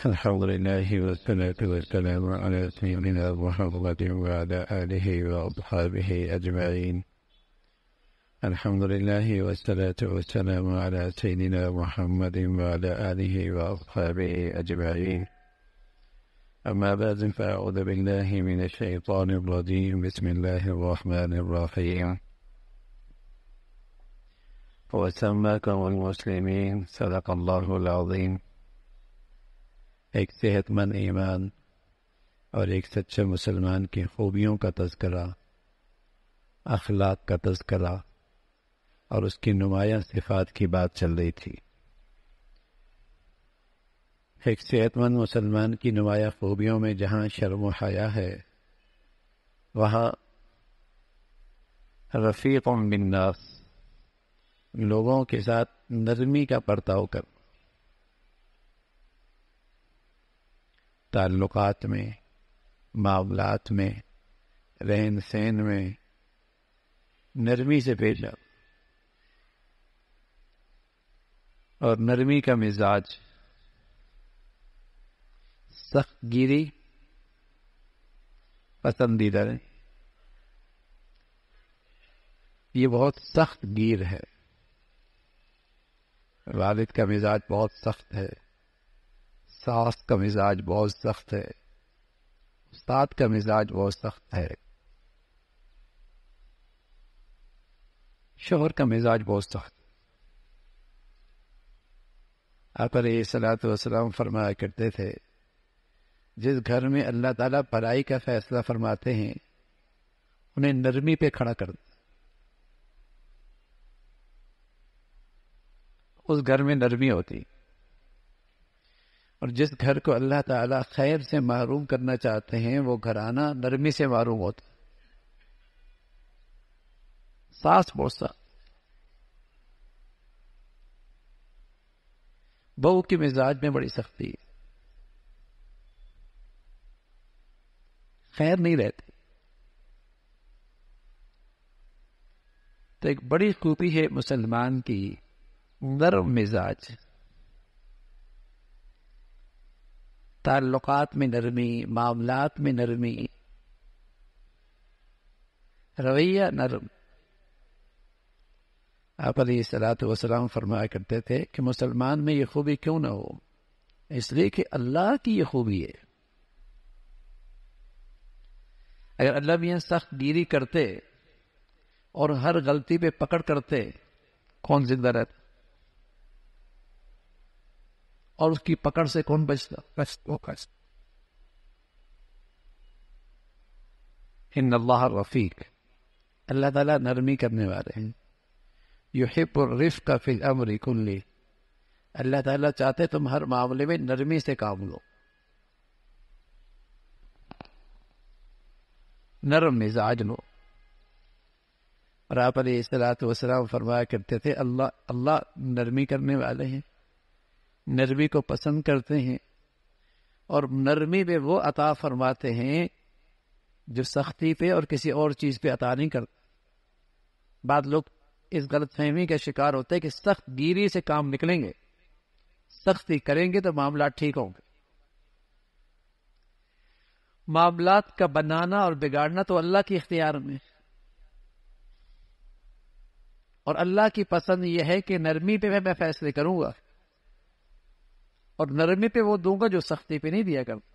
الحمد لله والصلاة والسلام على سيدنا محمد وعلى آله وأصحابه أجمعين الحمد لله والصلاة والسلام على سيدنا محمد وعلى آله وأصحابه أجمعين أما بعد فأعوذ بالله من الشيطان الرجيم بسم الله الرحمن الرحيم وسماكم المسلمين صدق الله العظيم ایک صحت مند ایمان اور ایک سچے مسلمان کی خوبیوں کا تذکرہ اخلاق کا تذکرہ اور اس کی نمایاں صفات کی بات چل رہی تھی ایک صحت مند مسلمان کی نمایاں خوبیوں میں جہاں شرم و حیا ہے وہاں رفیق بن ناس لوگوں کے ساتھ نرمی کا پرتاؤ کر تعلقات میں معاملات میں رہن سہن میں نرمی سے پیش آؤ اور نرمی کا مزاج سخت گیری پسندیدہ یہ بہت سخت گیر ہے والد کا مزاج بہت سخت ہے ساس کا مزاج بہت سخت ہے استاد کا مزاج بہت سخت ہے شوہر کا مزاج بہت سخت آپ علیہ صلاحت وسلم فرمایا کرتے تھے جس گھر میں اللہ تعالیٰ پڑھائی کا فیصلہ فرماتے ہیں انہیں نرمی پہ کھڑا کر اس گھر میں نرمی ہوتی اور جس گھر کو اللہ تعالیٰ خیر سے معروم کرنا چاہتے ہیں وہ گھر آنا نرمی سے محروم ہوتا ساس بوسا بہو کے مزاج میں بڑی سختی خیر نہیں رہتی تو ایک بڑی خوبی ہے مسلمان کی نرم مزاج تعلقات میں نرمی معاملات میں نرمی رویہ نرم آپ علیہ صلاحت وسلام فرمایا کرتے تھے کہ مسلمان میں یہ خوبی کیوں نہ ہو اس لیے کہ اللہ کی یہ خوبی ہے اگر اللہ بھی سخت گیری کرتے اور ہر غلطی پہ پکڑ کرتے کون زندہ رہتا اور اس کی پکڑ سے کون بچتا ان اللہ رفیق اللہ تعالیٰ نرمی کرنے والے ہیں یو ہی پرف کا فلم ریکن لی اللہ تعالیٰ چاہتے تم ہر معاملے میں نرمی سے کام لو نرم مزاج لو اور آپ علیہ السلاۃ وسلام فرمایا کرتے تھے اللہ اللہ نرمی کرنے والے ہیں نرمی کو پسند کرتے ہیں اور نرمی پہ وہ عطا فرماتے ہیں جو سختی پہ اور کسی اور چیز پہ عطا نہیں کرتے بعد لوگ اس غلط فہمی کا شکار ہوتے کہ سخت گیری سے کام نکلیں گے سختی کریں گے تو معاملات ٹھیک ہوں گے معاملات کا بنانا اور بگاڑنا تو اللہ کے اختیار میں اور اللہ کی پسند یہ ہے کہ نرمی پہ میں فیصلے کروں گا اور نرمی پہ وہ دوں گا جو سختی پہ نہیں دیا کرتا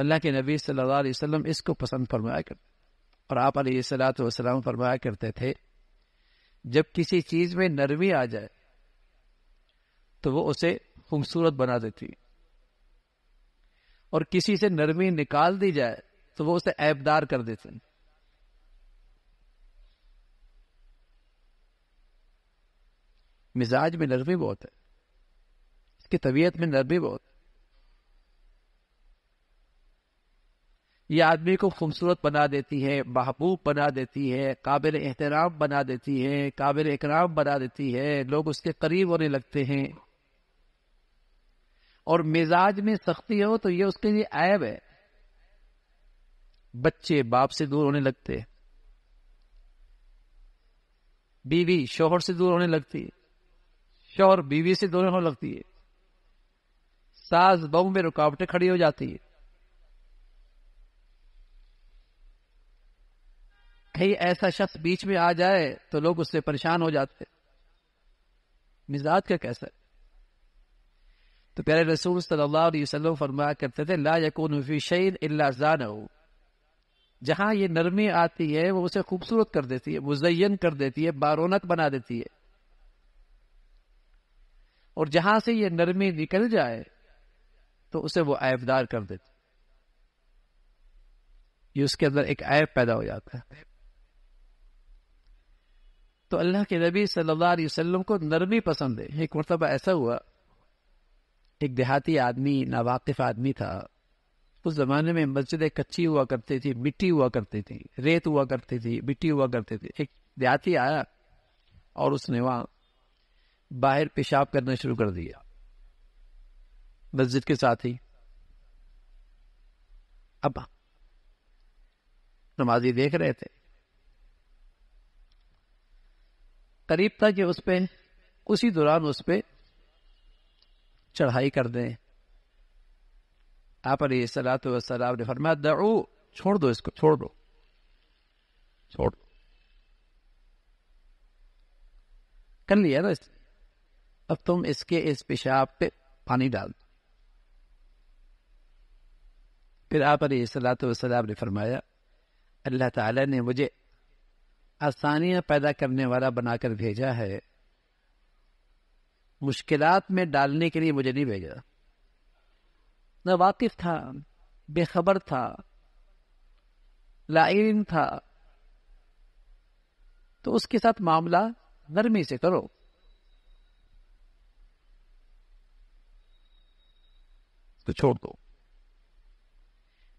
اللہ کے نبی صلی اللہ علیہ وسلم اس کو پسند فرمایا کرتے تھے جب کسی چیز میں نرمی آ جائے تو وہ اسے خوبصورت بنا دیتی اور کسی سے نرمی نکال دی جائے تو وہ اسے ایبدار کر دیتے ہیں مزاج میں نرمی بہت ہے اس کی طبیعت میں نرمی بہت ہے یہ آدمی کو خوبصورت بنا دیتی ہے محبوب بنا دیتی ہے قابل احترام بنا دیتی ہے قابل اکرام بنا دیتی ہے لوگ اس کے قریب ہونے لگتے ہیں اور مزاج میں سختی ہو تو یہ اس کے لیے عیب ہے بچے باپ سے دور ہونے لگتے بیوی بی شوہر سے دور ہونے لگتی ہے شوہر بیوی سے دونوں ہونے لگتی ہے ساز بہو میں رکاوٹیں کھڑی ہو جاتی ہے کہیں ایسا شخص بیچ میں آ جائے تو لوگ اس سے پریشان ہو جاتے مزاج کا کیسا ہے تو پیارے رسول صلی اللہ علیہ وسلم فرمایا کرتے تھے لا فی جہاں یہ نرمی آتی ہے وہ اسے خوبصورت کر دیتی ہے مزین کر دیتی ہے بارونق بنا دیتی ہے اور جہاں سے یہ نرمی نکل جائے تو اسے وہ عیب دار کر ہے یہ اس کے کے اندر ایک عیب پیدا ہو جاتا تو اللہ نبی صلی اللہ علیہ وسلم کو نرمی پسند ہے ایک مرتبہ ایسا ہوا ایک دیہاتی آدمی ناواقف آدمی تھا اس زمانے میں مسجدیں کچی ہوا کرتی تھی مٹی ہوا کرتی تھی ریت ہوا کرتی تھی مٹی ہوا کرتی تھی ایک دیہاتی آیا اور اس نے وہاں باہر پیشاب کرنا شروع کر دیا مسجد کے ساتھ ہی ابا نمازی دیکھ رہے تھے قریب تھا کہ اس پہ اسی دوران اس پہ چڑھائی کر دیں آپ علیہ سلاۃ وسلام نے فرمایا دعو چھوڑ دو اس کو چھوڑ دو چھوڑ دو کر لیا نا اس نے اب تم اس کے اس پیشاب پہ پانی ڈال دو پھر آپ علیہ صلاح تو صلاح نے فرمایا اللہ تعالی نے مجھے آسانیاں پیدا کرنے والا بنا کر بھیجا ہے مشکلات میں ڈالنے کے لیے مجھے نہیں بھیجا نہ واقف تھا بے خبر تھا لائن تھا تو اس کے ساتھ معاملہ نرمی سے کرو تو چھوڑ دو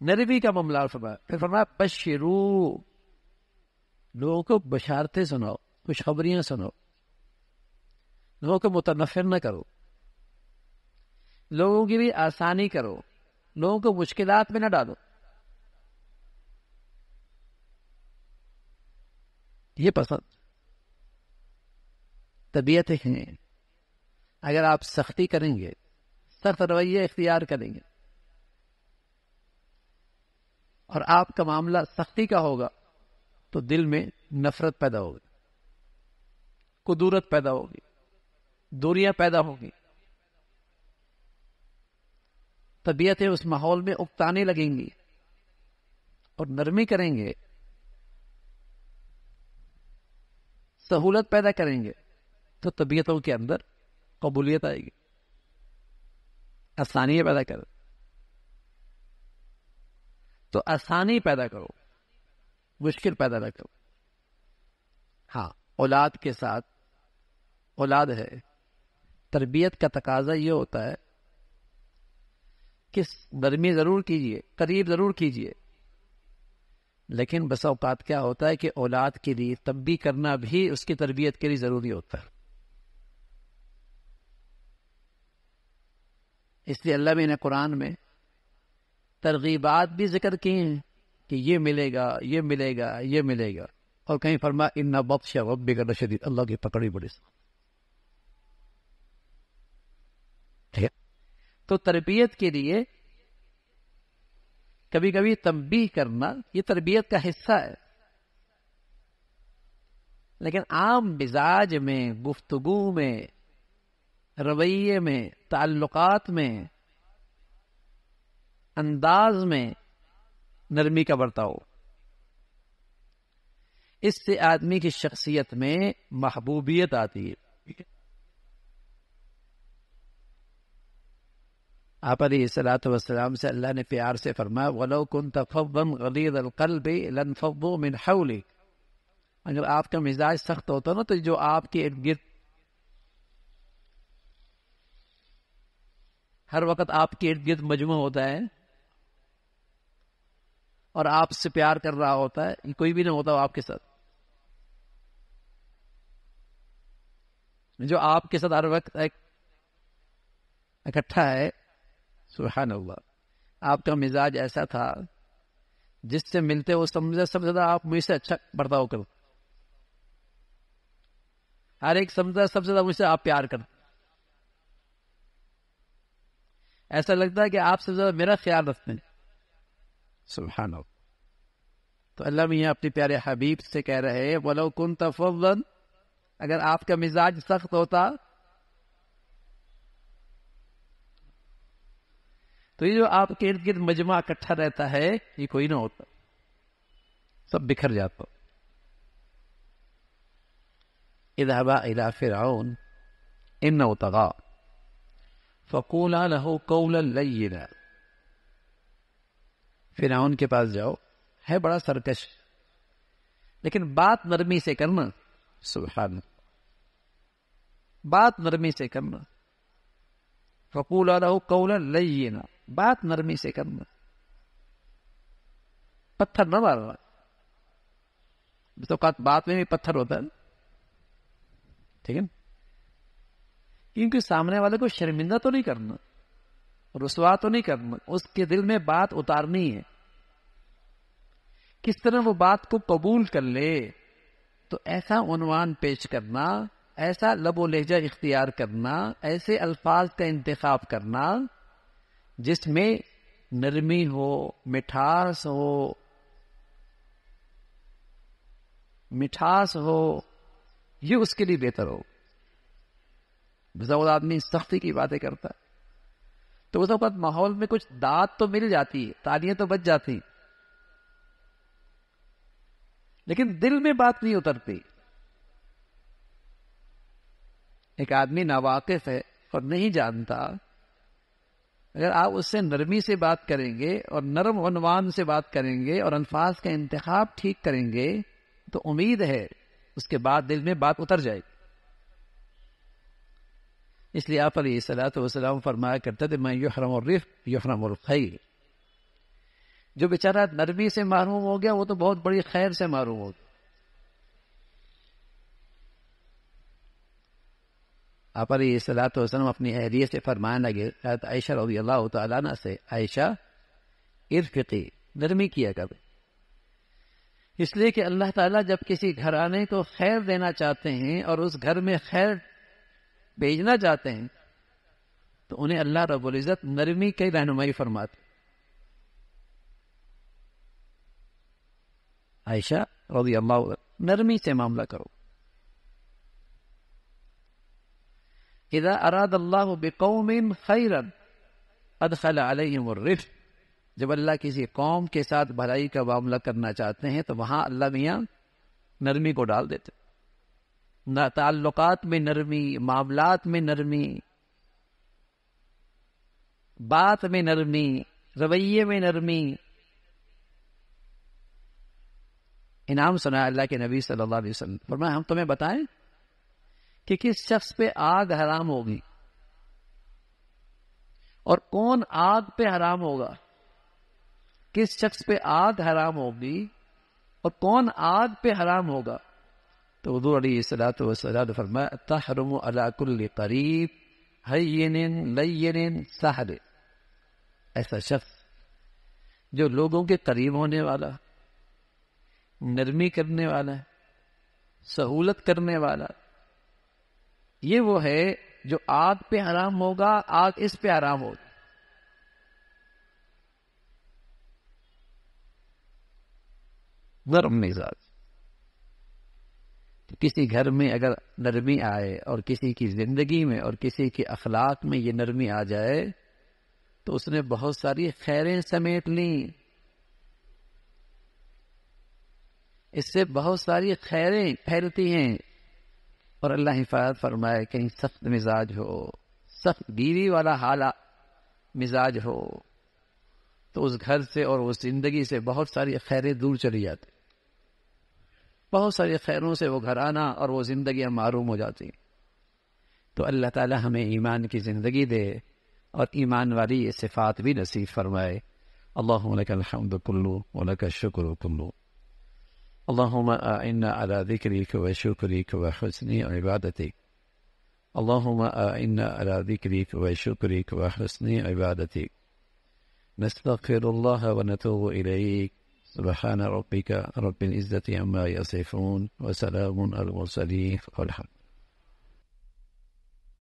نروی کا معاملہ فرما پھر فرما بشرو لوگوں کو بشارتیں سناؤ خوشخبریاں سنو لوگوں کو متنفر نہ کرو لوگوں کی بھی آسانی کرو لوگوں کو مشکلات میں نہ ڈالو یہ پسند طبیعت ہیں اگر آپ سختی کریں گے سرف رویہ اختیار کریں گے اور آپ کا معاملہ سختی کا ہوگا تو دل میں نفرت پیدا ہوگی قدورت پیدا ہوگی دوریاں پیدا ہوگی طبیعتیں اس ماحول میں اکتانے لگیں گی اور نرمی کریں گے سہولت پیدا کریں گے تو طبیعتوں کے اندر قبولیت آئے گی آسانی پیدا کر تو آسانی پیدا کرو مشکل پیدا نہ کرو ہاں اولاد کے ساتھ اولاد ہے تربیت کا تقاضا یہ ہوتا ہے کہ نرمی ضرور کیجیے قریب ضرور کیجیے لیکن بس اوقات کیا ہوتا ہے کہ اولاد کے لیے بھی کرنا بھی اس کی تربیت کے لیے ضروری ہوتا ہے اس لیے اللہ نے قرآن میں ترغیبات بھی ذکر کی ہیں کہ یہ ملے گا یہ ملے گا یہ ملے گا اور کہیں فرما ان بخش وب بگڑ شدید اللہ کی بڑی بھی تو تربیت کے لیے کبھی کبھی تنبیہ کرنا یہ تربیت کا حصہ ہے لیکن عام مزاج میں گفتگو میں رویے میں تعلقات میں انداز میں نرمی کا برتاؤ اس سے آدمی کی شخصیت میں محبوبیت آتی ہے آپ علیہ سلاۃ وسلام سے اللہ نے پیار سے فرما اگر آپ کا مزاج سخت ہوتا نا تو جو آپ کے ارد گرد ہر وقت آپ کے ارد گرد مجموعہ ہوتا ہے اور آپ سے پیار کر رہا ہوتا ہے یہ کوئی بھی نہیں ہوتا آپ کے ساتھ جو آپ کے ساتھ ہر وقت اکٹھا ہے سبحان اللہ آپ کا مزاج ایسا تھا جس سے ملتے وہ سمجھا سب سے زیادہ آپ مجھ سے اچھا برتاؤ کرو ہر ایک سمجھا سب سے زیادہ مجھ سے آپ پیار کرو ایسا لگتا ہے کہ آپ سے میرا خیال رکھتے ہیں سبحان اللہ تو اللہ میاں اپنے پیارے حبیب سے کہہ رہے ولو کن اگر آپ کا مزاج سخت ہوتا تو یہ جو آپ کے ارد گرد مجمع اکٹھا رہتا ہے یہ کوئی نہ ہوتا سب بکھر جاتا ادبہ الا فراون ہوتا فقولا له قولا لینا فرعون کے پاس جاؤ ہے بڑا سرکش لیکن بات نرمی سے کرنا سبحان بات نرمی سے کرنا فقولا له قولا لینا بات نرمی سے کرنا پتھر نہ اوقات بات میں بھی پتھر ہوتا ہے ٹھیک ہے نا کیونکہ سامنے والے کو شرمندہ تو نہیں کرنا رسوا تو نہیں کرنا اس کے دل میں بات اتارنی ہے کس طرح وہ بات کو قبول کر لے تو ایسا عنوان پیش کرنا ایسا لب و لہجہ اختیار کرنا ایسے الفاظ کا انتخاب کرنا جس میں نرمی ہو مٹھاس ہو مٹھاس ہو یہ اس کے لیے بہتر ہوگا بزاؤ آدمی سختی کی باتیں کرتا ہے تو اس وقت ماحول میں کچھ داد تو مل جاتی ہے تالیاں تو بچ جاتی لیکن دل میں بات نہیں اترتی ایک آدمی ناواقف ہے اور نہیں جانتا اگر آپ اس سے نرمی سے بات کریں گے اور نرم عنوان سے بات کریں گے اور الفاظ کا انتخاب ٹھیک کریں گے تو امید ہے اس کے بعد دل میں بات اتر جائے گی اس لیے آپ علیہ الصلاۃ وسلام فرمایا کرتے تھے میں یحرم یحرم الخیر جو بیچارہ نرمی سے معروم ہو گیا وہ تو بہت بڑی خیر سے معروم ہو گیا آپ علیہ صلاحت وسلم اپنی اہلیہ سے عائشہ رضی اللہ تعالیٰ سے عائشہ ارفقی نرمی کیا کرے اس لیے کہ اللہ تعالیٰ جب کسی گھرانے کو خیر دینا چاہتے ہیں اور اس گھر میں خیر بھیجنا چاہتے ہیں تو انہیں اللہ رب العزت نرمی کی رہنمائی فرماتے عائشہ رضی عنہ نرمی سے معاملہ کرو اذا اراد اللہ بقوم خیرا ادخل علیہم الرفق جب اللہ کسی قوم کے ساتھ بھلائی کا معاملہ کرنا چاہتے ہیں تو وہاں اللہ میاں نرمی کو ڈال دیتے نہ تعلقات میں نرمی معاملات میں نرمی بات میں نرمی رویے میں نرمی انعام سنا اللہ کے نبی صلی اللہ علیہ وسلم ہم تمہیں بتائیں کہ کس شخص پہ آگ حرام ہوگی اور کون آگ پہ حرام ہوگا کس شخص پہ آگ حرام ہوگی اور کون آگ پہ حرام ہوگا تو حضور علیہ صلاحت و فرمایا تحرم اللہ کل قریب لین سہر ایسا شخص جو لوگوں کے قریب ہونے والا نرمی کرنے والا سہولت کرنے والا یہ وہ ہے جو آگ پہ حرام ہوگا آگ اس پہ حرام ہوگا نرم مزاج کسی گھر میں اگر نرمی آئے اور کسی کی زندگی میں اور کسی کے اخلاق میں یہ نرمی آ جائے تو اس نے بہت ساری خیریں سمیٹ لی سے بہت ساری خیریں پھیلتی ہیں اور اللہ حفاظت فرمائے کہیں سخت مزاج ہو سخت گیری والا حال مزاج ہو تو اس گھر سے اور اس زندگی سے بہت ساری خیریں دور چلی جاتی بہت سارے خیروں سے وہ گھر آنا اور وہ زندگیاں معروم ہو جاتی تو اللہ تعالی ہمیں ایمان کی زندگی دے اور ایمان والی صفات بھی نصیب فرمائے اللہ علیہ الحمد کلو علیہ کا شکر و کلو اللہ آن اراد ریخ و شکری کو حسنی عبادتی اللّہم آن اراد ریخ و شکری کو حسنی عبادتی سبحان ربك رب العزة عما يصفون وسلام على المرسلين والحمد